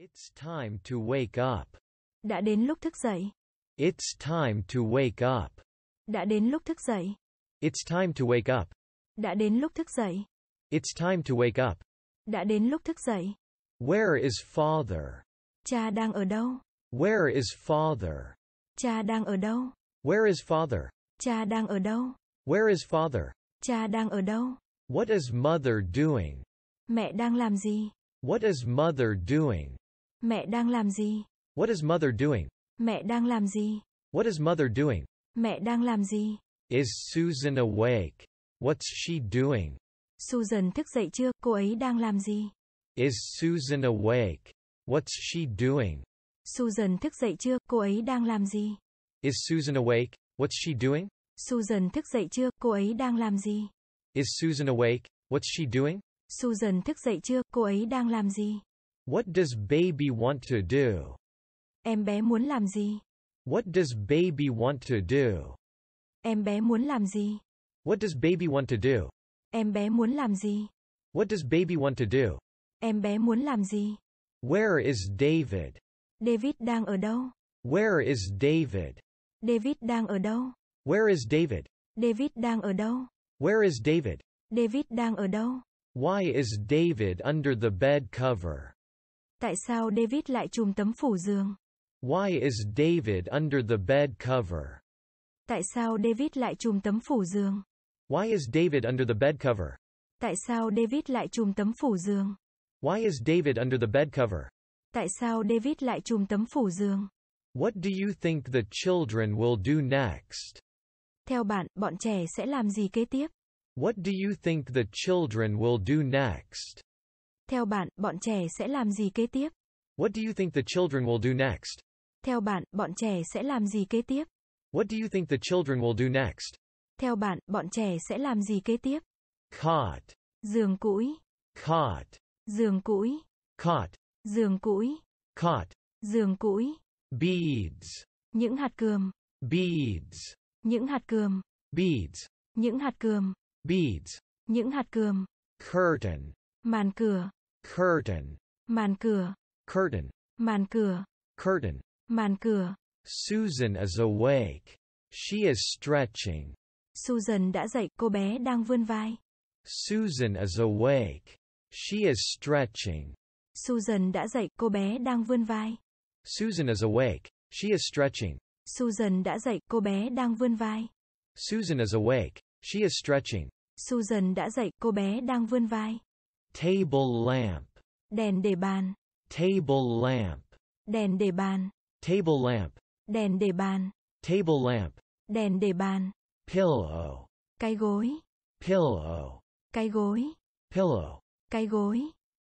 It's time to wake up. Đã đến lúc thức dậy. It's time to wake up. Đã đến lúc thức dậy. It's time to wake up. Đã đến lúc thức dậy. It's time to wake up. Đã đến lúc thức dậy. Where is father? Cha đang ở đâu? Where is father? Cha đang ở đâu? Where is father? Cha đang ở đâu? Where is father? Cha đang ở đâu? What is mother doing? Mẹ đang làm gì? What is mother doing? Mẹ đang làm gì? What is mother doing? Mẹ đang làm gì? What is mother doing? Mẹ đang làm gì? Is Susan awake? What's she doing? Susan thức dậy chưa? Cô ấy đang làm gì? Is Susan awake? What's she doing? Susan thức dậy chưa? Cô ấy đang làm gì? Is Susan awake? What's she doing? Susan thức dậy chưa? Cô ấy đang làm gì? Is Susan awake? What's she doing? Susan thức dậy chưa? Cô ấy đang làm gì? What does baby want to do? Em bé muốn làm gì? What does baby want to do? Em bé muốn làm gì? What does baby want to do? Em bé muốn làm gì? What does baby want to do? Em bé muốn làm gì? Where is David? David đang ở đâu? Where is David? David đang ở đâu? Where is David? David đang ở đâu? Where is David? David đang ở đâu? Why is David under the bed cover? Tại sao David lại chùm tấm phủ giường? Why is David under the bed cover? Tại sao David lại chùm tấm phủ giường? Why is David under the bed cover? Tại sao David lại chùm tấm phủ giường? Why is David under the bed cover? Tại sao David lại chùm tấm phủ giường? What do you think the children will do next? Theo bạn, bọn trẻ sẽ làm gì kế tiếp? What do you think the children will do next? Theo bạn, bọn trẻ sẽ làm gì kế tiếp? What do you think the children will do next? Theo bạn, bọn trẻ sẽ làm gì kế tiếp? What do you think the children will do next? Theo bạn, bọn trẻ sẽ làm gì kế tiếp? Cot. Giường củi. Cot. Giường củi. Cot. Giường củi. Cot. Giường củi. Beads. Những hạt cườm. Beads. Những hạt cườm. Beads. Những hạt cườm. Beads. Những hạt cườm. Curtain. Màn cửa curtain màn cửa curtain màn cửa curtain màn cửa Susan is awake she is stretching Susan đã dậy cô bé đang vươn vai Susan is awake she is stretching Susan đã dậy cô bé đang vươn vai Susan is awake she is stretching Susan đã dậy cô bé đang vươn vai Susan is awake she is stretching Susan đã dậy cô bé đang vươn vai Table lamp. Đèn để bàn. Table lamp. Đèn để bàn. Table lamp. Đèn để bàn. Table lamp. Đèn để bàn. Pillow. Cái gối. Pillow. Cái gối. Pillow. Cái gối.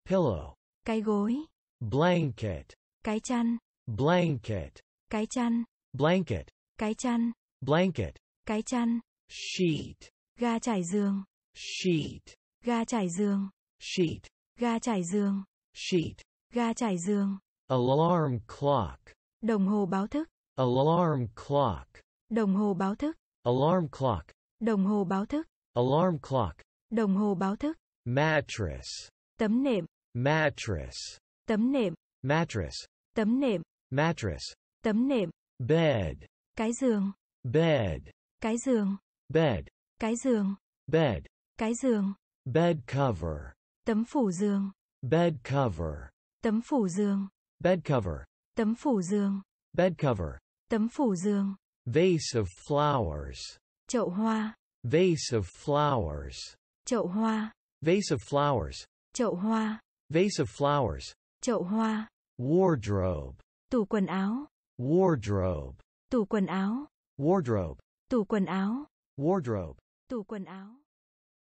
Pillow. Cái gối. Blanket. Cái chăn. Blanket. Cái chăn. Blanket. Cái chăn. Blanket. Cái chăn. Sheet. Ga trải giường. Sheet. Ga trải giường sheet, ga trải giường, sheet, ga trải giường, alarm clock, đồng hồ báo thức, alarm clock, đồng hồ báo thức, alarm clock, đồng hồ báo thức, alarm clock, đồng hồ báo thức, mattress, tấm nệm, mattress, tấm nệm, mattress, tấm nệm, mattress, tấm nệm, bed, cái giường, bed, cái giường, bed, cái giường, bed, cái giường, bed cover Tấm phủ giường. Bed cover. Tấm phủ giường. Bed cover. Tấm phủ giường. Bed cover. Tấm phủ giường. Vase of flowers. Chậu hoa. Vase of flowers. Chậu hoa. Vase of flowers. Chậu hoa. Vase of flowers. Chậu hoa. Wardrobe. Tủ quần áo. Wardrobe. Tủ quần áo. Wardrobe. Tủ quần áo. Wardrobe. Tủ quần áo.